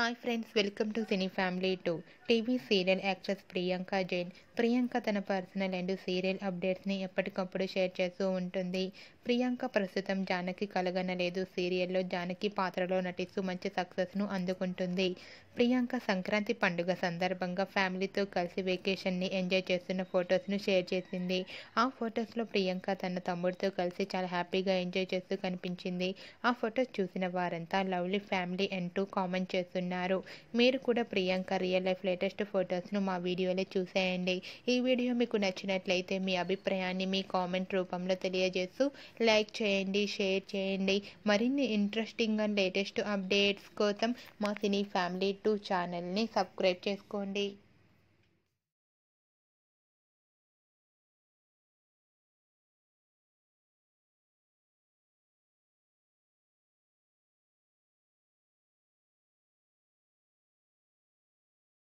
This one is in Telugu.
hi friends welcome to Cine Family two TV serial actress Priyanka Jain Priyanka తన పర్సనల్ అండ్ సీరియల్ అప్డేట్స్ని ఎప్పటికప్పుడు షేర్ చేస్తూ ఉంటుంది ప్రియాంక ప్రస్తుతం జానకి కలగనలేదు సీరియల్లో జానకి పాత్రలో నటిస్తూ మంచి సక్సెస్ను అందుకుంటుంది ప్రియాంక సంక్రాంతి పండుగ సందర్భంగా ఫ్యామిలీతో కలిసి వెకేషన్ని ఎంజాయ్ చేస్తున్న ఫొటోస్ను షేర్ చేసింది ఆ ఫొటోస్లో ప్రియాంక తన తమ్ముడితో కలిసి చాలా హ్యాపీగా ఎంజాయ్ చేస్తూ కనిపించింది ఆ ఫొటోస్ చూసిన వారంతా లవ్లీ ఫ్యామిలీ అంటూ కామెంట్ చేస్తున్నారు మీరు కూడా ప్రియాంక రియల్ లైఫ్ లేటెస్ట్ ఫొటోస్ను మా వీడియోలో చూసేయండి ఈ వీడియో మీకు నచ్చినట్లయితే మీ అభిప్రాయాన్ని మీ కామెంట్ రూపంలో తెలియజేస్తూ లైక్ చేయండి షేర్ చేయండి మరిన్ని ఇంట్రెస్టింగ్ అండ్ లేటెస్ట్ అప్డేట్స్ కోసం మా సినీ ఫ్యామిలీ టూ ఛానల్ని సబ్స్క్రైబ్ చేసుకోండి